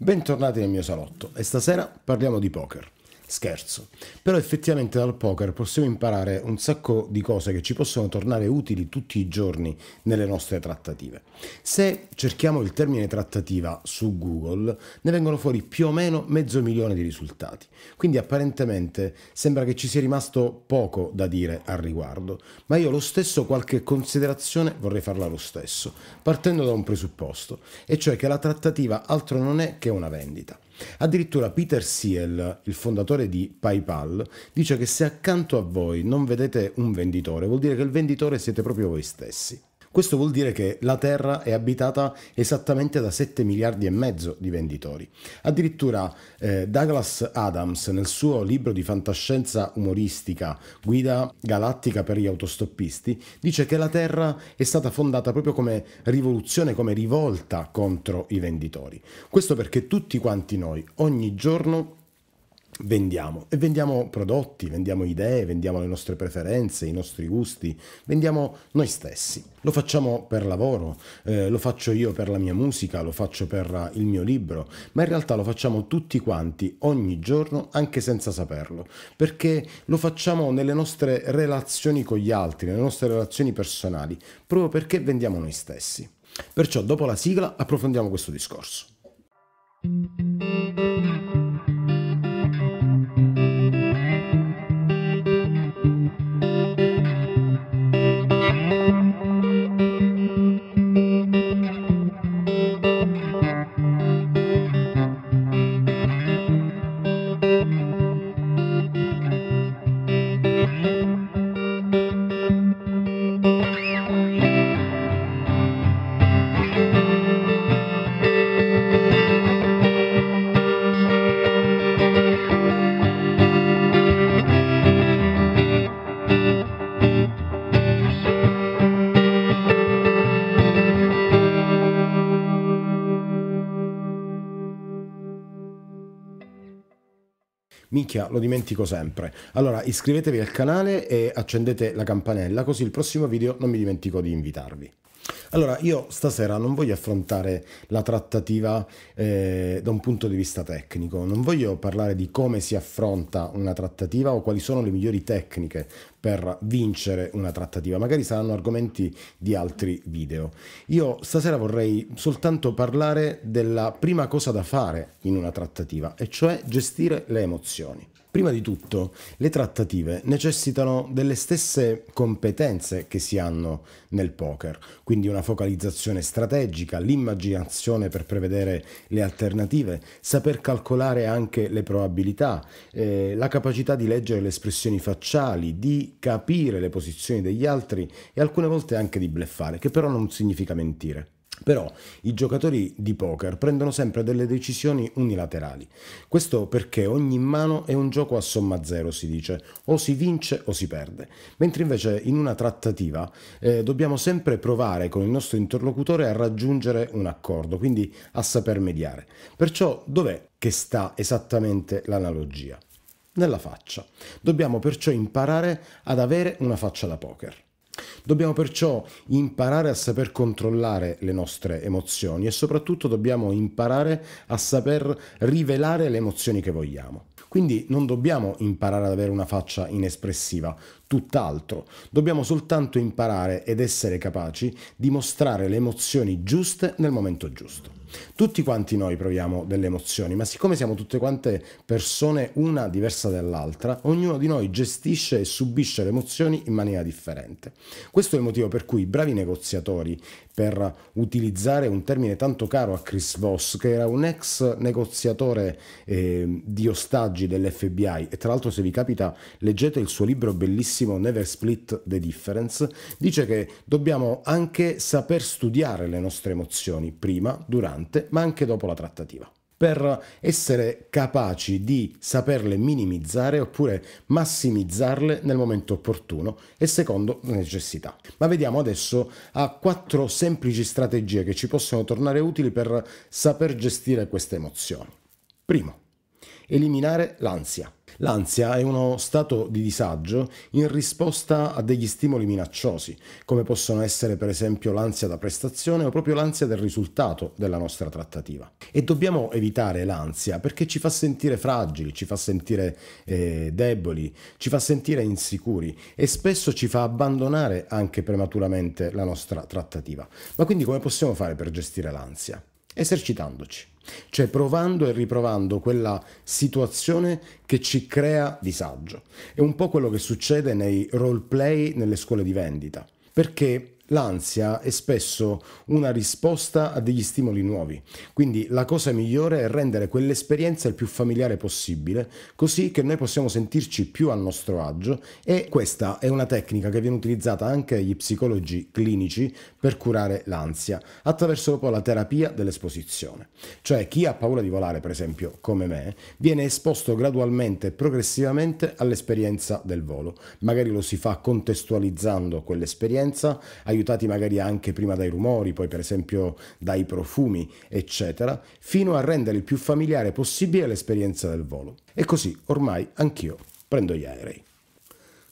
Bentornati nel mio salotto e stasera parliamo di poker scherzo. Però effettivamente dal poker possiamo imparare un sacco di cose che ci possono tornare utili tutti i giorni nelle nostre trattative. Se cerchiamo il termine trattativa su Google ne vengono fuori più o meno mezzo milione di risultati, quindi apparentemente sembra che ci sia rimasto poco da dire al riguardo, ma io lo stesso qualche considerazione vorrei farla lo stesso, partendo da un presupposto, e cioè che la trattativa altro non è che una vendita. Addirittura Peter Seal, il fondatore di PayPal, dice che se accanto a voi non vedete un venditore, vuol dire che il venditore siete proprio voi stessi. Questo vuol dire che la Terra è abitata esattamente da 7 miliardi e mezzo di venditori. Addirittura eh, Douglas Adams nel suo libro di fantascienza umoristica Guida galattica per gli autostoppisti dice che la Terra è stata fondata proprio come rivoluzione, come rivolta contro i venditori. Questo perché tutti quanti noi ogni giorno vendiamo e vendiamo prodotti, vendiamo idee, vendiamo le nostre preferenze, i nostri gusti, vendiamo noi stessi. Lo facciamo per lavoro, eh, lo faccio io per la mia musica, lo faccio per eh, il mio libro, ma in realtà lo facciamo tutti quanti ogni giorno anche senza saperlo, perché lo facciamo nelle nostre relazioni con gli altri, nelle nostre relazioni personali, proprio perché vendiamo noi stessi. Perciò dopo la sigla approfondiamo questo discorso. Minchia, lo dimentico sempre. Allora, iscrivetevi al canale e accendete la campanella, così il prossimo video non mi dimentico di invitarvi. Allora, io stasera non voglio affrontare la trattativa eh, da un punto di vista tecnico, non voglio parlare di come si affronta una trattativa o quali sono le migliori tecniche per vincere una trattativa, magari saranno argomenti di altri video. Io stasera vorrei soltanto parlare della prima cosa da fare in una trattativa, e cioè gestire le emozioni. Prima di tutto, le trattative necessitano delle stesse competenze che si hanno nel poker, quindi una focalizzazione strategica, l'immaginazione per prevedere le alternative, saper calcolare anche le probabilità, eh, la capacità di leggere le espressioni facciali, di capire le posizioni degli altri e alcune volte anche di bleffare, che però non significa mentire. Però i giocatori di poker prendono sempre delle decisioni unilaterali. Questo perché ogni mano è un gioco a somma zero, si dice, o si vince o si perde, mentre invece in una trattativa eh, dobbiamo sempre provare con il nostro interlocutore a raggiungere un accordo, quindi a saper mediare. Perciò dov'è che sta esattamente l'analogia? Nella faccia. Dobbiamo perciò imparare ad avere una faccia da poker. Dobbiamo perciò imparare a saper controllare le nostre emozioni e soprattutto dobbiamo imparare a saper rivelare le emozioni che vogliamo. Quindi non dobbiamo imparare ad avere una faccia inespressiva, tutt'altro. Dobbiamo soltanto imparare ed essere capaci di mostrare le emozioni giuste nel momento giusto. Tutti quanti noi proviamo delle emozioni, ma siccome siamo tutte quante persone una diversa dall'altra, ognuno di noi gestisce e subisce le emozioni in maniera differente. Questo è il motivo per cui i bravi negoziatori, per utilizzare un termine tanto caro a Chris Voss, che era un ex negoziatore eh, di ostaggio, sondaggi dell'FBI e tra l'altro se vi capita leggete il suo libro bellissimo Never Split the Difference, dice che dobbiamo anche saper studiare le nostre emozioni prima, durante, ma anche dopo la trattativa per essere capaci di saperle minimizzare oppure massimizzarle nel momento opportuno e secondo le necessità. Ma vediamo adesso a quattro semplici strategie che ci possono tornare utili per saper gestire queste emozioni. Primo, Eliminare l'ansia. L'ansia è uno stato di disagio in risposta a degli stimoli minacciosi, come possono essere per esempio l'ansia da prestazione o proprio l'ansia del risultato della nostra trattativa. E dobbiamo evitare l'ansia perché ci fa sentire fragili, ci fa sentire eh, deboli, ci fa sentire insicuri e spesso ci fa abbandonare anche prematuramente la nostra trattativa. Ma quindi come possiamo fare per gestire l'ansia? esercitandoci, cioè provando e riprovando quella situazione che ci crea disagio. È un po' quello che succede nei role play nelle scuole di vendita, perché L'ansia è spesso una risposta a degli stimoli nuovi, quindi la cosa migliore è rendere quell'esperienza il più familiare possibile, così che noi possiamo sentirci più a nostro agio e questa è una tecnica che viene utilizzata anche dagli psicologi clinici per curare l'ansia, attraverso proprio la terapia dell'esposizione. Cioè chi ha paura di volare, per esempio, come me, viene esposto gradualmente e progressivamente all'esperienza del volo. Magari lo si fa contestualizzando quell'esperienza, aiutando aiutati magari anche prima dai rumori, poi per esempio dai profumi, eccetera, fino a rendere il più familiare possibile l'esperienza del volo. E così ormai anch'io prendo gli aerei.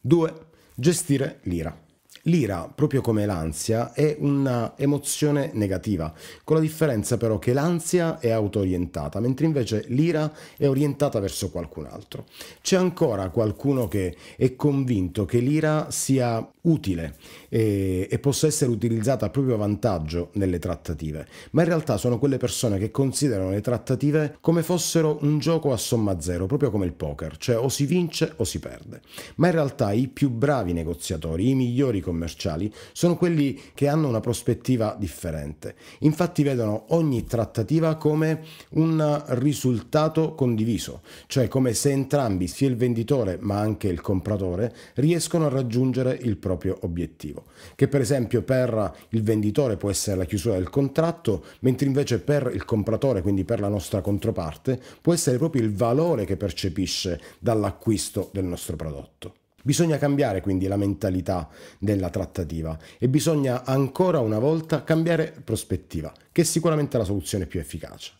2. Gestire l'ira. L'ira, proprio come l'ansia, è un'emozione negativa, con la differenza però che l'ansia è auto-orientata, mentre invece l'ira è orientata verso qualcun altro. C'è ancora qualcuno che è convinto che l'ira sia utile e, eh, e possa essere utilizzata a proprio vantaggio nelle trattative, ma in realtà sono quelle persone che considerano le trattative come fossero un gioco a somma zero, proprio come il poker, cioè o si vince o si perde. Ma in realtà i più bravi negoziatori, i migliori commerciali sono quelli che hanno una prospettiva differente. Infatti vedono ogni trattativa come un risultato condiviso, cioè come se entrambi, sia il venditore ma anche il compratore, riescono a raggiungere il proprio obiettivo, che per esempio per il venditore può essere la chiusura del contratto, mentre invece per il compratore, quindi per la nostra controparte, può essere proprio il valore che percepisce dall'acquisto del nostro prodotto. Bisogna cambiare quindi la mentalità della trattativa e bisogna ancora una volta cambiare prospettiva, che è sicuramente la soluzione più efficace.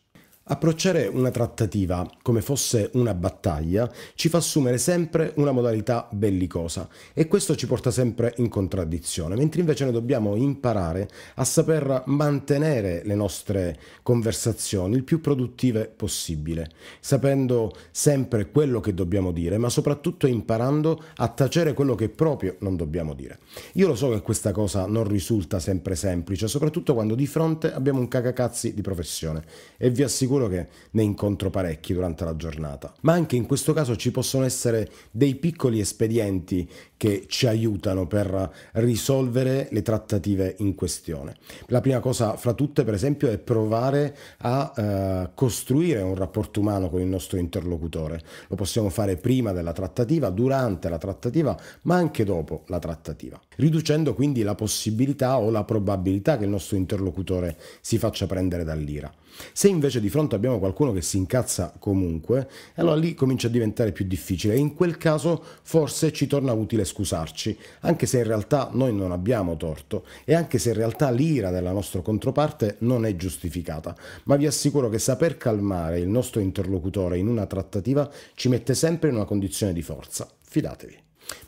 Approcciare una trattativa come fosse una battaglia ci fa assumere sempre una modalità bellicosa e questo ci porta sempre in contraddizione, mentre invece noi dobbiamo imparare a saper mantenere le nostre conversazioni il più produttive possibile, sapendo sempre quello che dobbiamo dire, ma soprattutto imparando a tacere quello che proprio non dobbiamo dire. Io lo so che questa cosa non risulta sempre semplice, soprattutto quando di fronte abbiamo un cacacazzi di professione e vi assicuro sicuro che ne incontro parecchi durante la giornata. Ma anche in questo caso ci possono essere dei piccoli espedienti che ci aiutano per risolvere le trattative in questione. La prima cosa fra tutte, per esempio, è provare a eh, costruire un rapporto umano con il nostro interlocutore. Lo possiamo fare prima della trattativa, durante la trattativa, ma anche dopo la trattativa, riducendo quindi la possibilità o la probabilità che il nostro interlocutore si faccia prendere dall'ira. Se invece di fronte confronto abbiamo qualcuno che si incazza comunque, allora lì comincia a diventare più difficile in quel caso forse ci torna utile scusarci, anche se in realtà noi non abbiamo torto e anche se in realtà l'ira della nostra controparte non è giustificata, ma vi assicuro che saper calmare il nostro interlocutore in una trattativa ci mette sempre in una condizione di forza, fidatevi.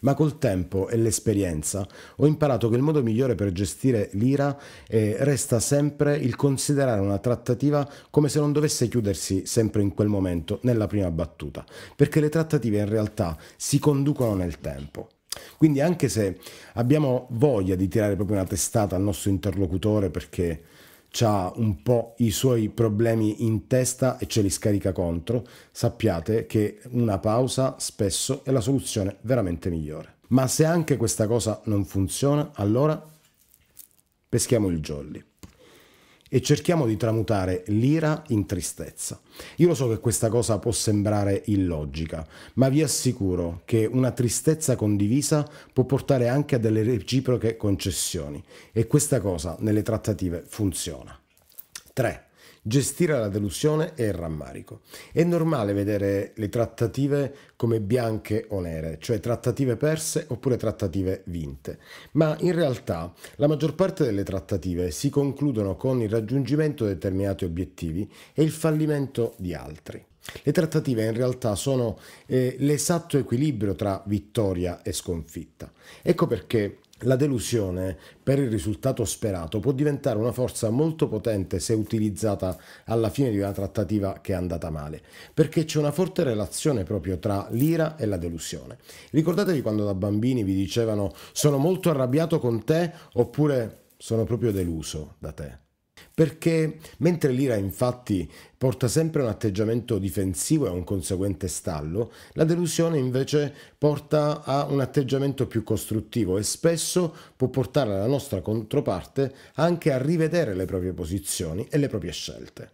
Ma col tempo e l'esperienza ho imparato che il modo migliore per gestire l'ira eh, resta sempre il considerare una trattativa come se non dovesse chiudersi sempre in quel momento, nella prima battuta, perché le trattative in realtà si conducono nel tempo. Quindi anche se abbiamo voglia di tirare proprio una testata al nostro interlocutore perché ha un po' i suoi problemi in testa e ce li scarica contro, sappiate che una pausa spesso è la soluzione veramente migliore. Ma se anche questa cosa non funziona, allora peschiamo il jolly e cerchiamo di tramutare l'ira in tristezza. Io lo so che questa cosa può sembrare illogica, ma vi assicuro che una tristezza condivisa può portare anche a delle reciproche concessioni e questa cosa nelle trattative funziona. 3 gestire la delusione e il rammarico. È normale vedere le trattative come bianche o nere, cioè trattative perse oppure trattative vinte, ma in realtà la maggior parte delle trattative si concludono con il raggiungimento di determinati obiettivi e il fallimento di altri. Le trattative in realtà sono eh, l'esatto equilibrio tra vittoria e sconfitta. Ecco perché la delusione per il risultato sperato può diventare una forza molto potente se utilizzata alla fine di una trattativa che è andata male, perché c'è una forte relazione proprio tra l'ira e la delusione. Ricordatevi quando da bambini vi dicevano sono molto arrabbiato con te oppure sono proprio deluso da te perché mentre l'Ira infatti porta sempre un atteggiamento difensivo e a un conseguente stallo, la delusione invece porta a un atteggiamento più costruttivo e spesso può portare la nostra controparte anche a rivedere le proprie posizioni e le proprie scelte.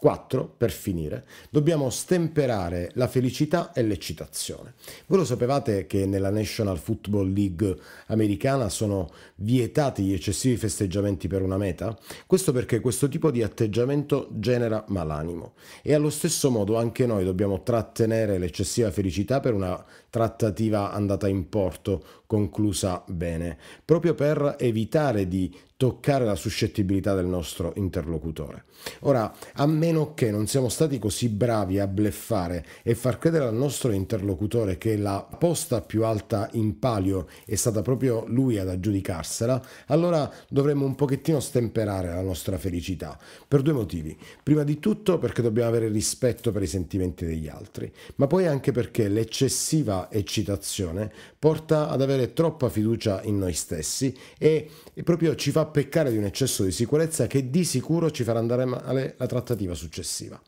4. Per finire, dobbiamo stemperare la felicità e l'eccitazione. Voi lo sapevate che nella National Football League americana sono vietati gli eccessivi festeggiamenti per una meta? Questo perché questo tipo di atteggiamento genera malanimo e allo stesso modo anche noi dobbiamo trattenere l'eccessiva felicità per una trattativa andata in porto, conclusa bene, proprio per evitare di toccare la suscettibilità del nostro interlocutore. Ora, a meno che non siamo stati così bravi a bleffare e far credere al nostro interlocutore che la posta più alta in palio è stata proprio lui ad aggiudicarsela, allora dovremmo un pochettino stemperare la nostra felicità, per due motivi. Prima di tutto perché dobbiamo avere rispetto per i sentimenti degli altri, ma poi anche perché l'eccessiva eccitazione porta ad avere troppa fiducia in noi stessi e proprio ci fa peccare di un eccesso di sicurezza che di sicuro ci farà andare male la trattativa successiva.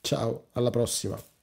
Ciao, alla prossima.